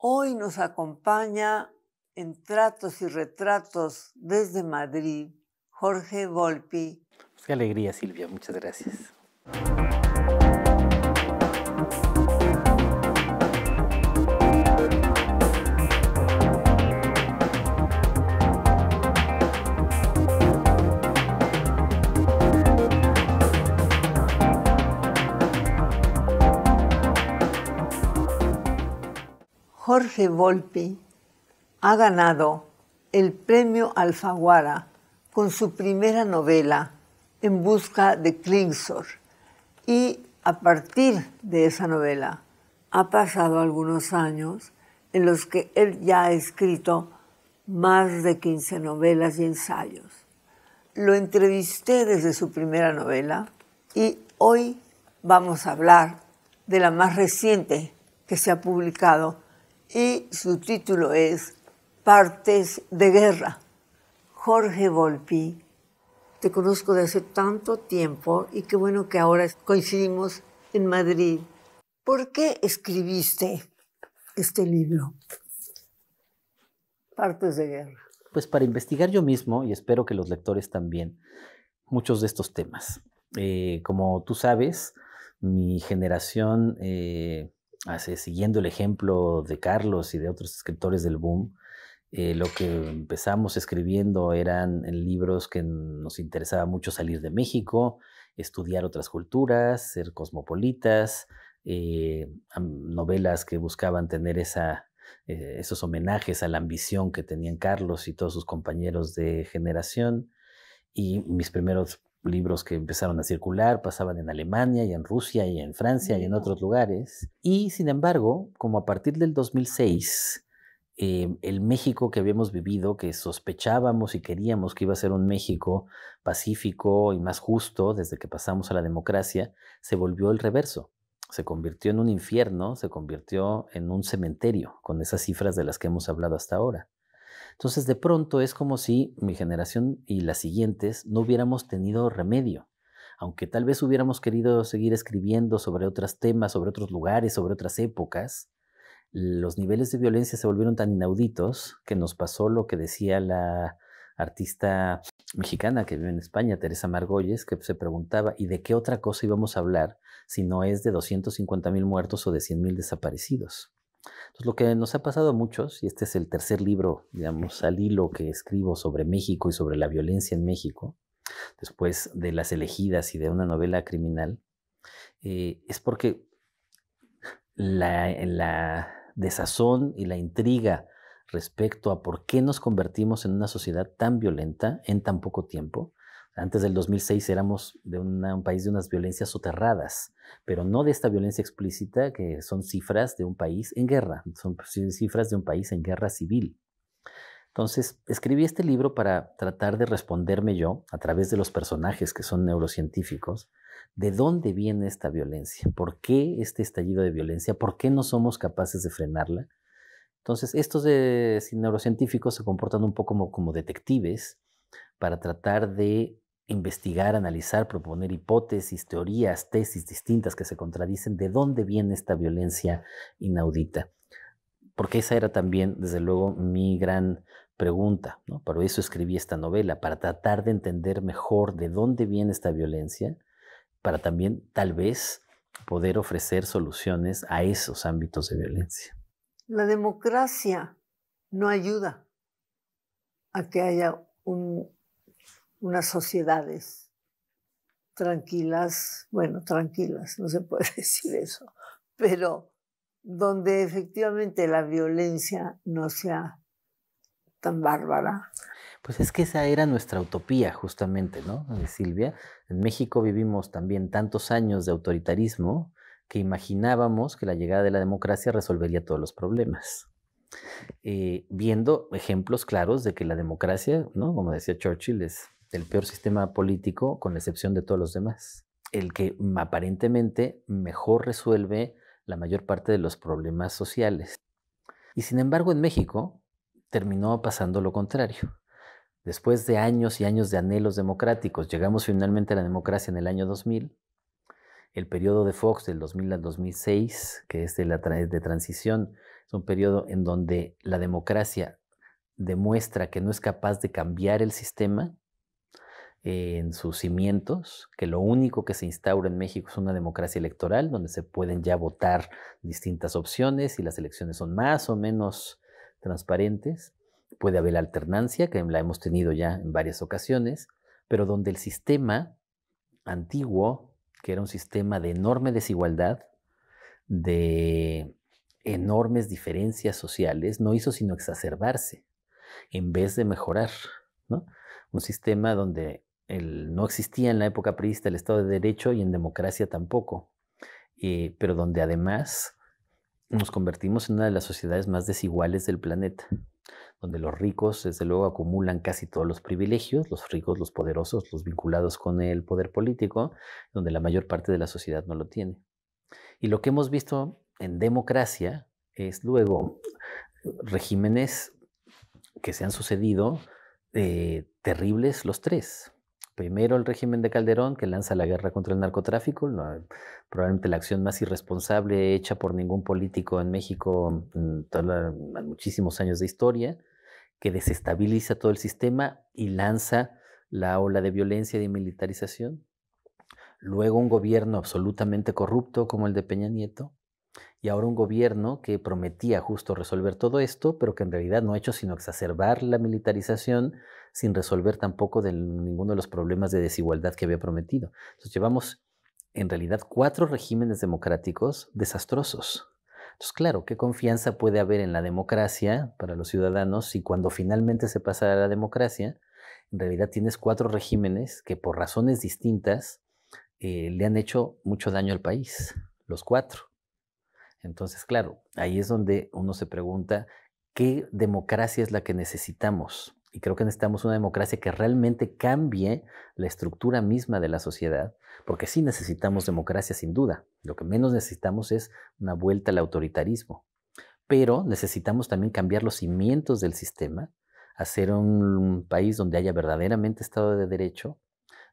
Hoy nos acompaña en Tratos y Retratos desde Madrid Jorge Volpi. Qué alegría, Silvia, muchas gracias. Jorge Volpi ha ganado el premio Alfaguara con su primera novela, En busca de Klingsor, y a partir de esa novela ha pasado algunos años en los que él ya ha escrito más de 15 novelas y ensayos. Lo entrevisté desde su primera novela y hoy vamos a hablar de la más reciente que se ha publicado y su título es Partes de Guerra. Jorge Volpi, te conozco de hace tanto tiempo y qué bueno que ahora coincidimos en Madrid. ¿Por qué escribiste este libro? Partes de Guerra. Pues para investigar yo mismo y espero que los lectores también muchos de estos temas. Eh, como tú sabes, mi generación... Eh, siguiendo el ejemplo de Carlos y de otros escritores del boom, eh, lo que empezamos escribiendo eran eh, libros que nos interesaba mucho salir de México, estudiar otras culturas, ser cosmopolitas, eh, novelas que buscaban tener esos homenajes a la ambición que tenían Carlos y todos sus compañeros de generación. Y mis primeros libros que empezaron a circular, pasaban en Alemania y en Rusia y en Francia y en otros lugares. Y sin embargo, como a partir del 2006, eh, el México que habíamos vivido, que sospechábamos y queríamos que iba a ser un México pacífico y más justo desde que pasamos a la democracia, se volvió el reverso. Se convirtió en un infierno, se convirtió en un cementerio, con esas cifras de las que hemos hablado hasta ahora. Entonces, de pronto es como si mi generación y las siguientes no hubiéramos tenido remedio. Aunque tal vez hubiéramos querido seguir escribiendo sobre otros temas, sobre otros lugares, sobre otras épocas, los niveles de violencia se volvieron tan inauditos que nos pasó lo que decía la artista mexicana que vive en España, Teresa Margolles, que se preguntaba, ¿y de qué otra cosa íbamos a hablar si no es de 250 mil muertos o de 100 mil desaparecidos? Entonces, lo que nos ha pasado a muchos, y este es el tercer libro, digamos, al hilo que escribo sobre México y sobre la violencia en México, después de Las elegidas y de una novela criminal, eh, es porque la desazón y la intriga respecto a por qué nos convertimos en una sociedad tan violenta en tan poco tiempo, antes del 2006 éramos de un país de unas violencias soterradas, pero no de esta violencia explícita que son cifras de un país en guerra, son cifras de un país en guerra civil. Entonces, escribí este libro para tratar de responderme yo, a través de los personajes que son neurocientíficos, de dónde viene esta violencia, por qué este estallido de violencia, por qué no somos capaces de frenarla. Entonces, estos neurocientíficos se comportan un poco como, como detectives para tratar de investigar, analizar, proponer hipótesis, teorías, tesis distintas que se contradicen, de dónde viene esta violencia inaudita. Porque esa era también, desde luego, mi gran pregunta. ¿no? Por eso escribí esta novela, para tratar de entender mejor de dónde viene esta violencia, para también, tal vez, poder ofrecer soluciones a esos ámbitos de violencia. La democracia no ayuda a que haya un unas sociedades tranquilas, bueno, tranquilas, no se puede decir eso, pero donde efectivamente la violencia no sea tan bárbara. Pues es que esa era nuestra utopía, justamente, ¿no, eh, Silvia? En México vivimos también tantos años de autoritarismo que imaginábamos que la llegada de la democracia resolvería todos los problemas. Eh, viendo ejemplos claros de que la democracia, ¿no? Como decía Churchill, es del peor sistema político, con la excepción de todos los demás. El que mm, aparentemente mejor resuelve la mayor parte de los problemas sociales. Y sin embargo, en México terminó pasando lo contrario. Después de años y años de anhelos democráticos, llegamos finalmente a la democracia en el año 2000. El periodo de Fox del 2000 al 2006, que es de, la de transición, es un periodo en donde la democracia demuestra que no es capaz de cambiar el sistema en sus cimientos, que lo único que se instaura en México es una democracia electoral, donde se pueden ya votar distintas opciones y las elecciones son más o menos transparentes. Puede haber alternancia, que la hemos tenido ya en varias ocasiones, pero donde el sistema antiguo, que era un sistema de enorme desigualdad, de enormes diferencias sociales, no hizo sino exacerbarse en vez de mejorar. ¿no? Un sistema donde no existía en la época priista el Estado de Derecho y en democracia tampoco, eh, pero donde además nos convertimos en una de las sociedades más desiguales del planeta, donde los ricos, desde luego, acumulan casi todos los privilegios, los ricos, los poderosos, los vinculados con el poder político, donde la mayor parte de la sociedad no lo tiene. Y lo que hemos visto en democracia es luego regímenes que se han sucedido eh, terribles los tres. Primero el régimen de Calderón, que lanza la guerra contra el narcotráfico, ah, probablemente la acción más irresponsable hecha por ningún político en México en, los muchísimos años de historia, que desestabiliza todo el sistema y lanza la ola de violencia y militarización. Luego un gobierno absolutamente corrupto como el de Peña Nieto, y ahora un gobierno que prometía justo resolver todo esto, pero que en realidad no ha hecho sino exacerbar la militarización sin resolver tampoco ninguno de los problemas de desigualdad que había prometido. Entonces llevamos en realidad cuatro regímenes democráticos desastrosos. Entonces, claro, ¿qué confianza puede haber en la democracia para los ciudadanos si cuando finalmente se pasa a la democracia, en realidad tienes cuatro regímenes que por razones distintas eh, le han hecho mucho daño al país, los cuatro. Entonces, claro, ahí es donde uno se pregunta qué democracia es la que necesitamos. Y creo que necesitamos una democracia que realmente cambie la estructura misma de la sociedad, porque sí necesitamos democracia sin duda. Lo que menos necesitamos es una vuelta al autoritarismo. Pero necesitamos también cambiar los cimientos del sistema, hacer un país donde haya verdaderamente Estado de Derecho,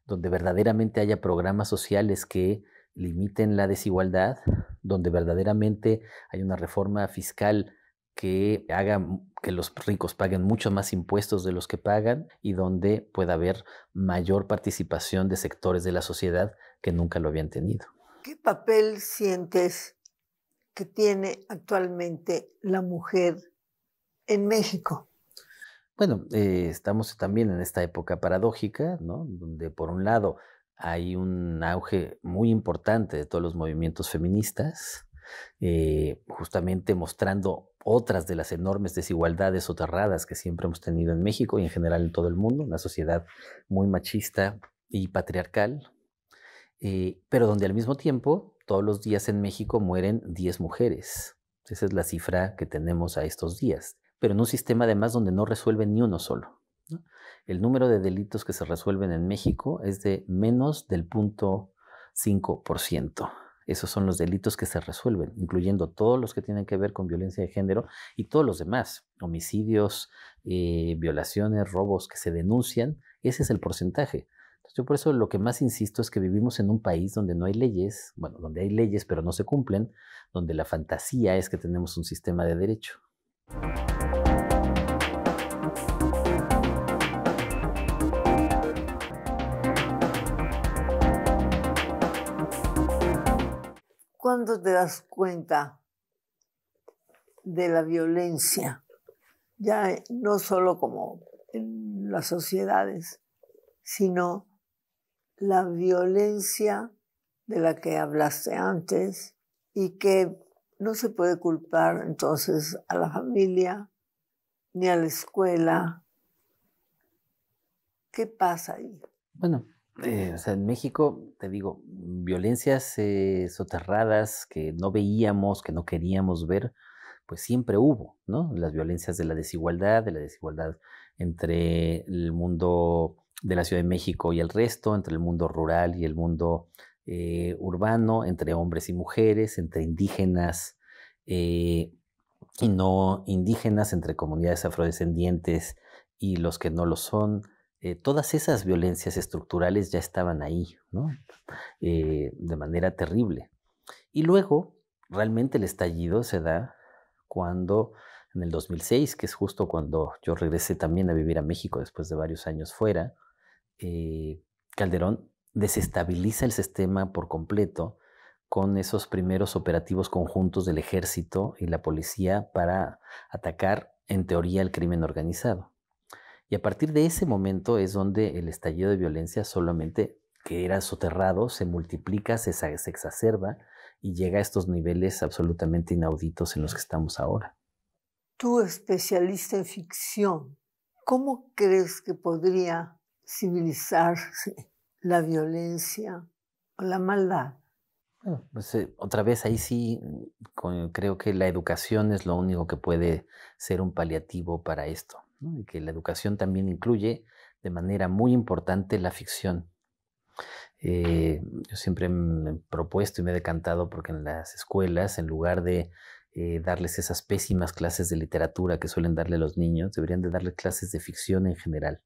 donde verdaderamente haya programas sociales que limiten la desigualdad, donde verdaderamente hay una reforma fiscal que haga que los ricos paguen mucho más impuestos de los que pagan y donde pueda haber mayor participación de sectores de la sociedad que nunca lo habían tenido. ¿Qué papel sientes que tiene actualmente la mujer en México? Bueno, eh, estamos también en esta época paradójica, ¿no? Donde por un lado hay un auge muy importante de todos los movimientos feministas, eh, justamente mostrando otras de las enormes desigualdades soterradas que siempre hemos tenido en México y en general en todo el mundo, una sociedad muy machista y patriarcal, eh, pero donde al mismo tiempo todos los días en México mueren 10 mujeres. Esa es la cifra que tenemos a estos días, pero en un sistema además donde no resuelve ni uno solo. El número de delitos que se resuelven en México es de menos del punto Esos son los delitos que se resuelven, incluyendo todos los que tienen que ver con violencia de género y todos los demás, homicidios, eh, violaciones, robos que se denuncian. Ese es el porcentaje. yo por eso lo que más insisto es que vivimos en un país donde no hay leyes, bueno, donde hay leyes pero no se cumplen, donde la fantasía es que tenemos un sistema de derecho. ¿Cuándo te das cuenta de la violencia, ya no solo como en las sociedades, sino la violencia de la que hablaste antes y que no se puede culpar entonces a la familia ni a la escuela. ¿Qué pasa ahí? Bueno, en México, te digo, violencias eh, soterradas que no veíamos, que no queríamos ver, pues siempre hubo, ¿no? Las violencias de la desigualdad, de la desigualdad entre el mundo de la Ciudad de México y el resto, entre el mundo rural y el mundo eh, urbano, entre hombres y mujeres, entre indígenas eh, y no indígenas, entre comunidades afrodescendientes y los que no lo son eh, todas esas violencias estructurales ya estaban ahí, eh, de manera terrible. Y luego, realmente el estallido se da cuando, en el 2006, que es justo cuando yo regresé también a vivir a México después de varios años fuera, eh, Calderón desestabiliza el sistema por completo con esos primeros operativos conjuntos del ejército y la policía para atacar, en teoría, el crimen organizado. Y a partir de ese momento es donde el estallido de violencia solamente que era soterrado se multiplica, se, exacerba y llega a estos niveles absolutamente inauditos en los que estamos ahora. Tú, especialista en ficción, ¿cómo crees que podría civilizarse la violencia o la maldad? Bueno, pues, eh, otra vez ahí sí creo que la educación es lo único que puede ser un paliativo para esto y que la educación también incluye de manera muy importante la ficción. Eh, yo siempre me he propuesto y me he decantado porque en las escuelas, en lugar de eh, darles esas pésimas clases de literatura que suelen darle a los niños, deberían de darles clases de ficción en general.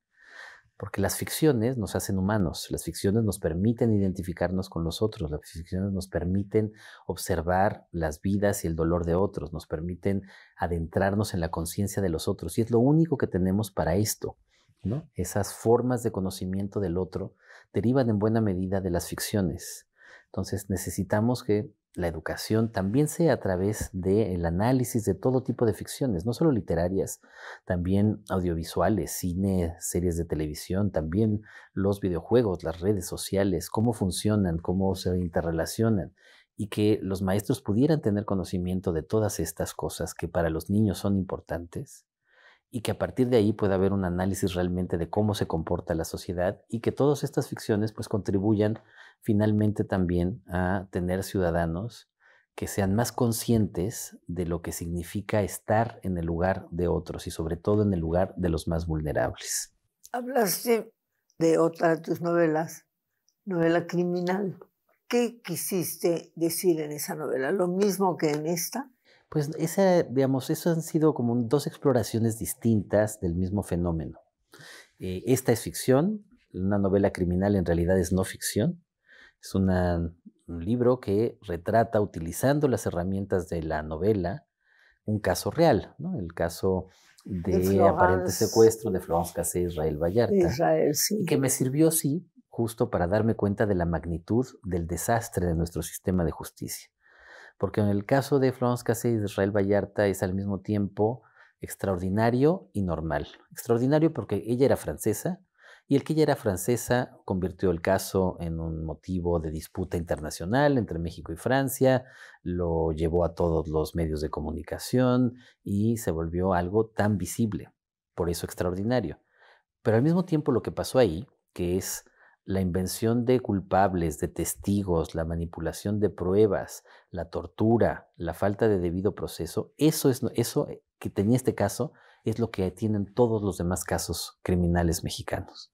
Porque las ficciones nos hacen humanos, las ficciones nos permiten identificarnos con los otros, las ficciones nos permiten observar las vidas y el dolor de otros, nos permiten adentrarnos en la conciencia de los otros. Y es lo único que tenemos para esto. ¿no? Esas formas de conocimiento del otro derivan en buena medida de las ficciones. Entonces necesitamos que la educación también sea a través del análisis de todo tipo de ficciones, no solo literarias, también audiovisuales, cine, series de televisión, también los videojuegos, las redes sociales, cómo funcionan, cómo se interrelacionan, y que los maestros pudieran tener conocimiento de todas estas cosas que para los niños son importantes y que a partir de ahí pueda haber un análisis realmente de cómo se comporta la sociedad y que todas estas ficciones pues contribuyan finalmente también a tener ciudadanos que sean más conscientes de lo que significa estar en el lugar de otros y sobre todo en el lugar de los más vulnerables. Hablaste de otra de tus novelas, novela criminal. ¿Qué quisiste decir en esa novela? ¿Lo mismo que en esta? Pues digamos, eso han sido como dos exploraciones distintas del mismo fenómeno. Eh, esta es ficción, una novela criminal en realidad es no ficción, es una, un libro que retrata utilizando las herramientas de la novela un caso real, el caso de, aparente secuestro de Florence Cassé Israel Vallarta, Israel, sí. que me sirvió, sí, justo para darme cuenta de la magnitud del desastre de nuestro sistema de justicia porque en el caso de Florence Cassé y Israel Vallarta es al mismo tiempo extraordinario y normal. Extraordinario porque ella era francesa y el que ella era francesa convirtió el caso en un motivo de disputa internacional entre México y Francia, lo llevó a todos los medios de comunicación y se volvió algo tan visible, por eso extraordinario. Pero al mismo tiempo lo que pasó ahí, que es la invención de culpables, de testigos, la manipulación de pruebas, la tortura, la falta de debido proceso, eso, es, eso que tenía este caso es lo que tienen todos los demás casos criminales mexicanos.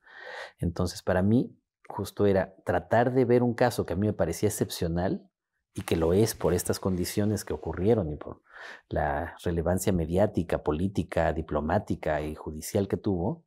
Entonces, para mí, justo era tratar de ver un caso que a mí me parecía excepcional y que lo es por estas condiciones que ocurrieron y por la relevancia mediática, política, diplomática y judicial que tuvo,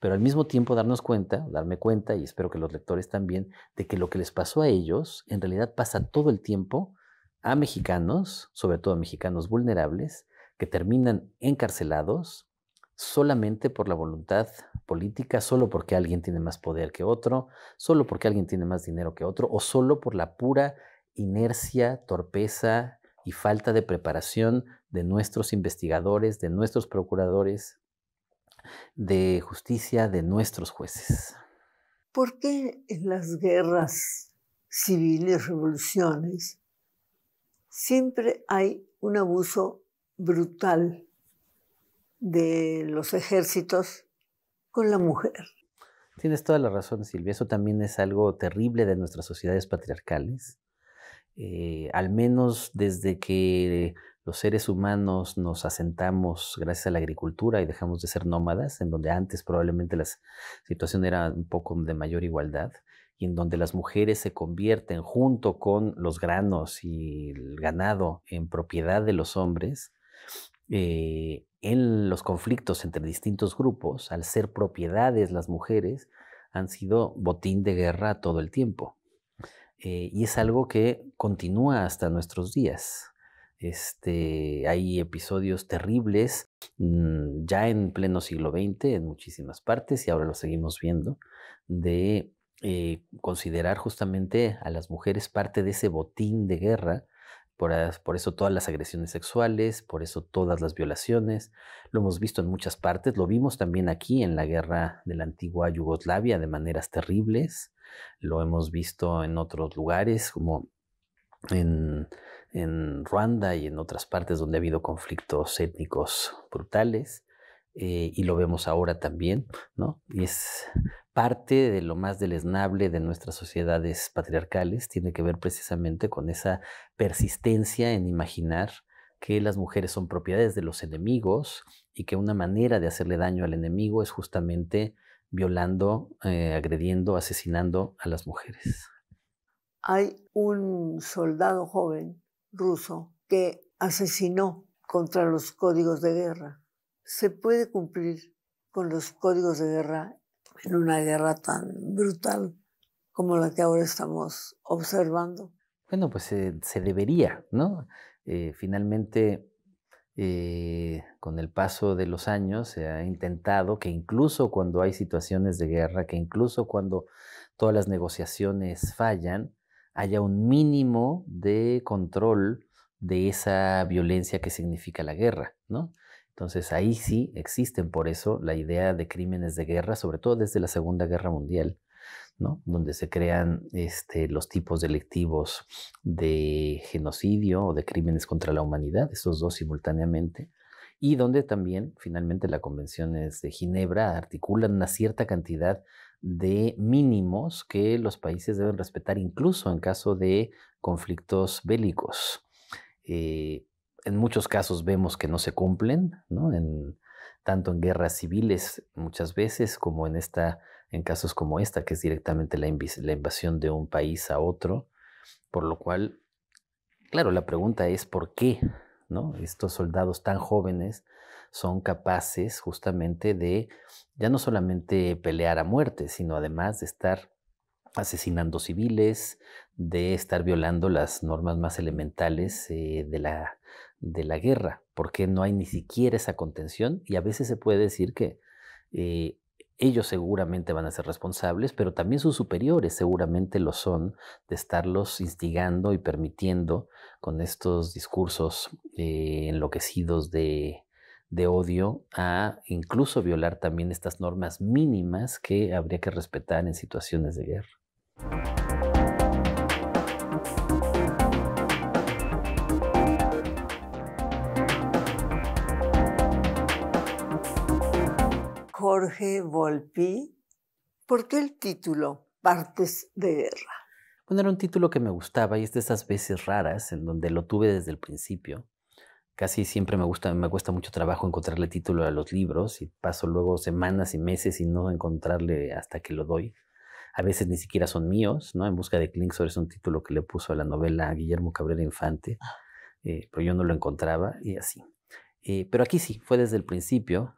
pero al mismo tiempo darnos cuenta, darme cuenta, y espero que los lectores también, de que lo que les pasó a ellos en realidad pasa todo el tiempo a mexicanos, sobre todo a mexicanos vulnerables, que terminan encarcelados solamente por la voluntad política, solo porque alguien tiene más poder que otro, solo porque alguien tiene más dinero que otro, o solo por la pura inercia, torpeza y falta de preparación de nuestros investigadores, de nuestros procuradores, de justicia de nuestros jueces. ¿Por qué en las guerras civiles, revoluciones, siempre hay un abuso brutal de los ejércitos con la mujer? Tienes toda la razón, Silvia. Eso también es algo terrible de nuestras sociedades patriarcales. Eh, al menos desde que los seres humanos nos asentamos gracias a la agricultura y dejamos de ser nómadas, en donde antes probablemente la situación era un poco de mayor igualdad y en donde las mujeres se convierten junto con los granos y el ganado en propiedad de los hombres, eh, en los conflictos entre distintos grupos, al ser propiedades las mujeres, han sido botín de guerra todo el tiempo. Eh, y es algo que continúa hasta nuestros días. Este, hay episodios terribles mm, ya en pleno siglo XX en muchísimas partes y ahora lo seguimos viendo de eh, considerar justamente a las mujeres parte de ese botín de guerra. por, eso todas las agresiones sexuales, por eso todas las violaciones. Lo hemos visto en muchas partes, lo vimos también aquí en la guerra de la antigua Yugoslavia de maneras terribles. Lo hemos visto en otros lugares como en en Ruanda y en otras partes donde ha habido conflictos étnicos brutales. Eh, y lo vemos ahora también, ¿no? Y es parte de lo más deleznable de nuestras sociedades patriarcales, tiene que ver precisamente con esa persistencia en imaginar que las mujeres son propiedades de los enemigos y que una manera de hacerle daño al enemigo es justamente violando, eh, agrediendo, asesinando a las mujeres. Hay un soldado joven ruso que asesinó contra los códigos de guerra. Se puede cumplir con los códigos de guerra en una guerra tan brutal como la que ahora estamos observando. Bueno, pues eh, se debería, ¿no? Eh, finalmente, eh, con el paso de los años se ha intentado que incluso cuando hay situaciones de guerra, que incluso cuando todas las negociaciones fallan, haya un mínimo de control de esa violencia que significa la guerra, Entonces ahí sí existen por eso la idea de crímenes de guerra, sobre todo desde la Segunda Guerra Mundial, donde se crean este, los tipos delictivos de genocidio o de crímenes contra la humanidad, esos dos simultáneamente, y donde también finalmente las convenciones de Ginebra articulan una cierta cantidad de mínimos que los países deben respetar incluso en caso de conflictos bélicos. Eh, en muchos casos vemos que no se cumplen, tanto en guerras civiles muchas veces como en, esta, en casos como esta, que es directamente la, invasión de un país a otro, por lo cual, claro, la pregunta es por qué estos soldados tan jóvenes son capaces justamente de ya no solamente pelear a muerte, sino además de estar asesinando civiles, de estar violando las normas más elementales eh, de, la, de la guerra, porque no hay ni siquiera esa contención y a veces se puede decir que eh, ellos seguramente van a ser responsables, pero también sus superiores seguramente lo son de estarlos instigando y permitiendo con estos discursos eh, enloquecidos de, de odio a incluso violar también estas normas mínimas que habría que respetar en situaciones de guerra. Jorge Volpi. ¿Por qué el título Partes de Guerra? Bueno, era un título que me gustaba y es de esas veces raras en donde lo tuve desde el principio. Casi siempre me gusta, me cuesta mucho trabajo encontrarle título a los libros y paso luego semanas y meses y no encontrarle hasta que lo doy. A veces ni siquiera son míos, ¿no? En busca de Klingsor es un título que le puso a la novela Guillermo Cabrera Infante, ah. eh, pero yo no lo encontraba y así. Eh, pero aquí sí, fue desde el principio,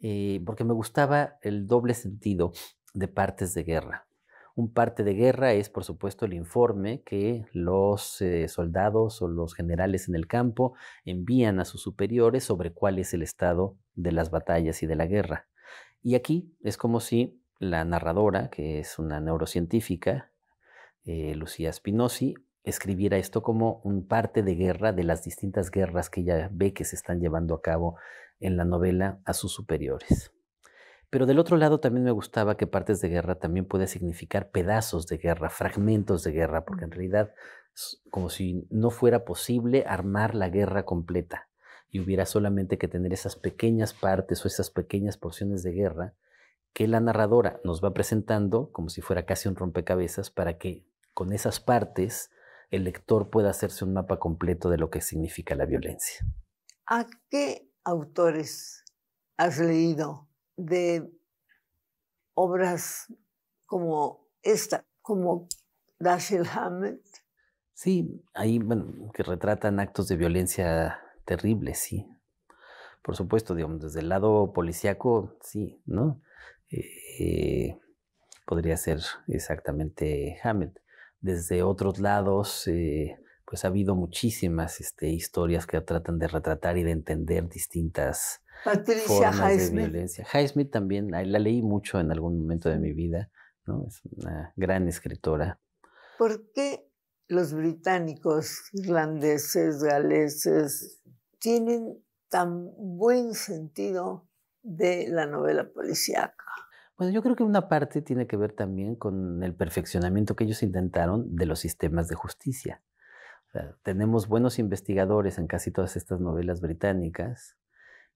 eh, porque me gustaba el doble sentido de partes de guerra. Un parte de guerra es, por supuesto, el informe que los eh, soldados o los generales en el campo envían a sus superiores sobre cuál es el estado de las batallas y de la guerra. Y aquí es como si la narradora, que es una neurocientífica, eh, Lucía Spinozzi, escribiera esto como un parte de guerra de las distintas guerras que ella ve que se están llevando a cabo en la novela a sus superiores. Pero del otro lado también me gustaba que partes de guerra también puede significar pedazos de guerra, fragmentos de guerra, porque en realidad es como si no fuera posible armar la guerra completa y hubiera solamente que tener esas pequeñas partes o esas pequeñas porciones de guerra que la narradora nos va presentando como si fuera casi un rompecabezas para que con esas partes el lector pueda hacerse un mapa completo de lo que significa la violencia. ¿A qué autores has leído de obras como esta, como Dashiell Hammett. Sí, hay bueno, que retratan actos de violencia terribles, sí. Por supuesto, digamos, desde el lado policíaco, sí, ¿no? Eh, podría ser exactamente Hammett. Desde otros lados, eh, pues ha habido muchísimas este, historias que tratan de retratar y de entender distintas Patricia Highsmith. Highsmith también, la leí mucho en algún momento de mi vida, ¿no? Es una gran escritora. ¿Por qué los británicos, irlandeses, galeses, tienen tan buen sentido de la novela policíaca? Bueno, yo creo que una parte tiene que ver también con el perfeccionamiento que ellos intentaron de los sistemas de justicia. tenemos buenos investigadores en casi todas estas novelas británicas,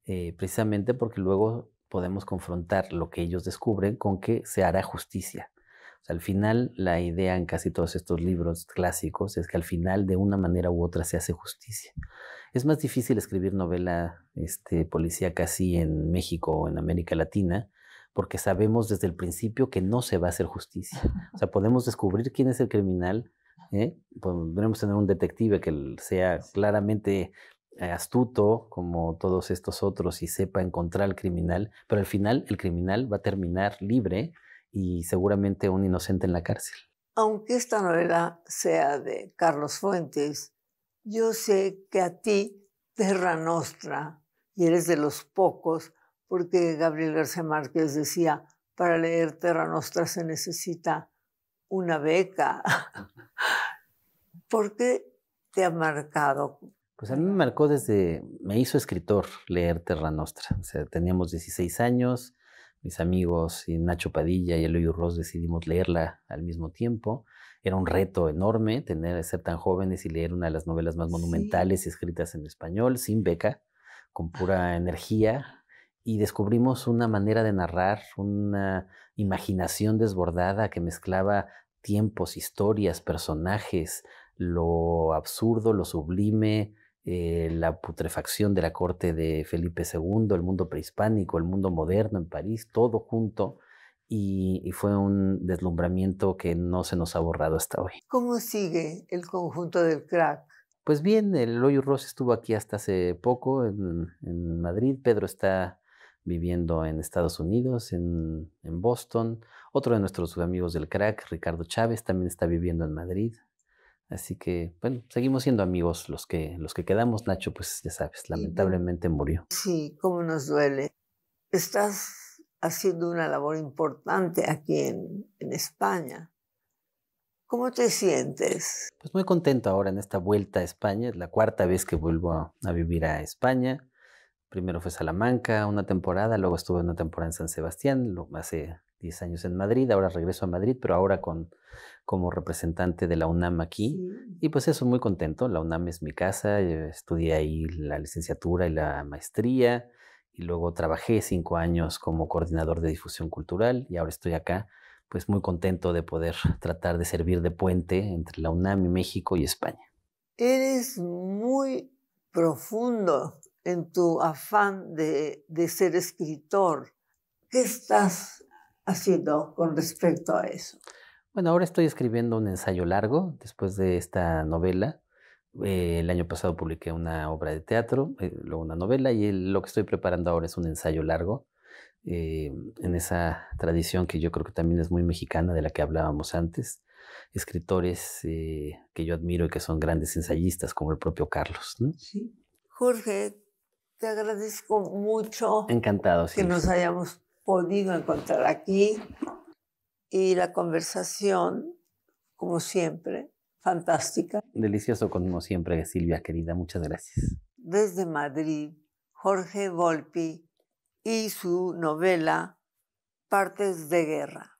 eh, precisamente porque luego podemos confrontar lo que ellos descubren con que se hará justicia. al final, la idea en casi todos estos libros clásicos es que al final, de una manera u otra, se hace justicia. Es más difícil escribir novela este, policíaca así en México o en América Latina, porque sabemos desde el principio que no se va a hacer justicia. O sea, podemos descubrir quién es el criminal, ¿eh? tener un detective que sea claramente eh, astuto como todos estos otros y sepa encontrar al criminal, pero al final el criminal va a terminar libre y seguramente un inocente en la cárcel. Aunque esta novela sea de Carlos Fuentes, yo sé que a ti, Terra Nostra, y eres de los pocos, porque Gabriel García Márquez decía, para leer Terra Nostra se necesita una beca. ¿Por qué te ha marcado pues a mí me marcó desde, me hizo escritor leer Terra Nostra. O sea, teníamos 16 años, mis amigos y Nacho Padilla y Eloy Ross decidimos leerla al mismo tiempo. Era un reto enorme tener, ser tan jóvenes y leer una de las novelas más monumentales escritas en español, sin beca, con pura energía. Y descubrimos una manera de narrar, una imaginación desbordada que mezclaba tiempos, historias, personajes, lo absurdo, lo sublime, eh, la putrefacción de la corte de Felipe II, el mundo prehispánico, el mundo moderno en París, todo junto. Y, fue un deslumbramiento que no se nos ha borrado hasta hoy. ¿Cómo sigue el conjunto del crack? Pues bien, el Loyo Ross estuvo aquí hasta hace poco en, Madrid, Pedro está viviendo en Estados Unidos, en, en Boston, otro de nuestros amigos del crack, Ricardo Chávez, también está viviendo en Madrid, Así que, bueno, seguimos siendo amigos los que, los que quedamos. Nacho, pues ya sabes, lamentablemente murió. Sí, cómo nos duele. Estás haciendo una labor importante aquí en, en España. ¿Cómo te sientes? Pues muy contento ahora en esta vuelta a España. Es la cuarta vez que vuelvo a, vivir a España. Primero fue Salamanca una temporada, luego estuve una temporada en San Sebastián, lo, hace 10 años en Madrid, ahora regreso a Madrid, pero ahora con, como representante de la UNAM aquí. Y pues eso, muy contento. La UNAM es mi casa, eh, estudié ahí la licenciatura y la maestría, y luego trabajé cinco años como coordinador de difusión cultural, y ahora estoy acá, pues muy contento de poder tratar de servir de puente entre la UNAM y México y España. Eres muy profundo en tu afán de, de ser escritor. ¿Qué estás haciendo con respecto a eso? Bueno, ahora estoy escribiendo un ensayo largo después de esta novela. Eh, el año pasado publiqué una obra de teatro, eh, luego una novela, y lo que estoy preparando ahora es un ensayo largo, eh, en esa tradición que yo creo que también es muy mexicana de la que hablábamos antes. Escritores que yo admiro y que son grandes ensayistas, como el propio Carlos. ¿no? Sí. Jorge, te agradezco mucho Encantado, sí, que nos hayamos podido encontrar aquí. Y la conversación, como siempre, fantástica. Delicioso como siempre, Silvia, querida. Muchas gracias. Desde Madrid, Jorge Volpi y su novela Partes de Guerra.